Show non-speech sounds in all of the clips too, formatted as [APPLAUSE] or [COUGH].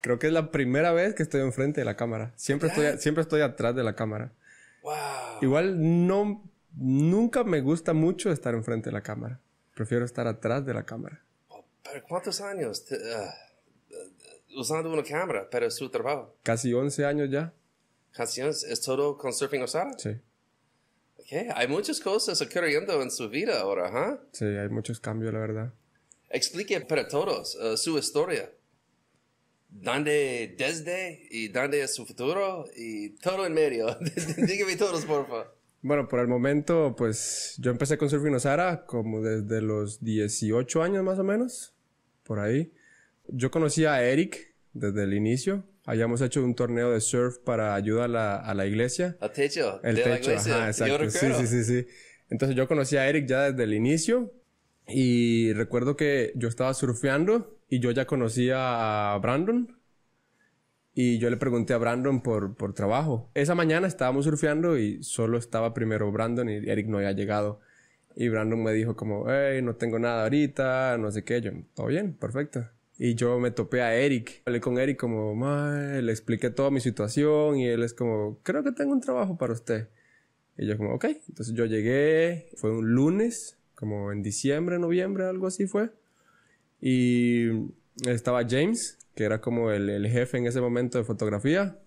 Creo que es la primera vez que estoy enfrente de la cámara. Siempre, estoy, siempre estoy atrás de la cámara. Igual no, nunca me gusta mucho estar enfrente de la cámara. Prefiero estar atrás de la cámara. Oh, ¿Pero cuántos años ah, ah, usando una cámara para su trabajo? Casi 11 años ya. ¿Casi 11? ¿Es todo con Surfing Osara? Sí. Okay. Hay muchas cosas ocurriendo en su vida ahora, ¿ah? Sí, hay muchos cambios, la verdad. Explique para todos ah, su historia dónde desde y dónde es su futuro y todo en medio. [LAUGHS] Dígame todos, favor. Bueno, por el momento, pues yo empecé con Surfing Ozara como desde los 18 años más o menos, por ahí. Yo conocí a Eric desde el inicio. hayamos hecho un torneo de surf para ayudar a la, iglesia. techo. El techo, sí, sí, sí. Entonces yo conocí a Eric ya desde el inicio y recuerdo que yo estaba surfeando y yo ya conocía a Brandon. Y yo le pregunté a Brandon por, trabajo. Esa mañana estábamos surfeando y solo estaba primero Brandon y Eric no había llegado. Y Brandon me dijo como, hey, no tengo nada ahorita, no sé qué. Yo, todo bien, perfecto. Y yo me topé a Eric. Hablé con Eric como, le expliqué toda mi situación y él es como, creo que tengo un trabajo para usted. Y yo como, ok. Entonces yo llegué, fue un lunes, como en diciembre, noviembre, algo así fue. Y estaba James, que era como el, jefe en ese momento de fotografía.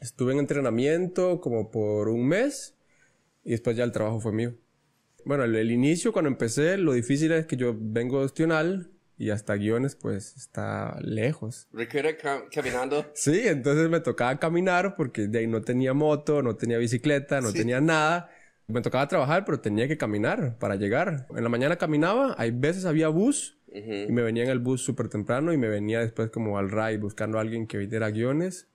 Estuve en entrenamiento como por un mes y después ya el trabajo fue mío. Bueno, el, inicio cuando empecé, lo difícil es que yo vengo de Ostional y hasta guiones pues está lejos. requiere caminando? sí, entonces me tocaba caminar porque de ahí no tenía moto, no tenía bicicleta, no tenía nada me tocaba trabajar, pero tenía que caminar para llegar. En la mañana caminaba, hay veces había bus y me venía en el bus súper temprano y me venía después como al RAI buscando a alguien que vendiera guiones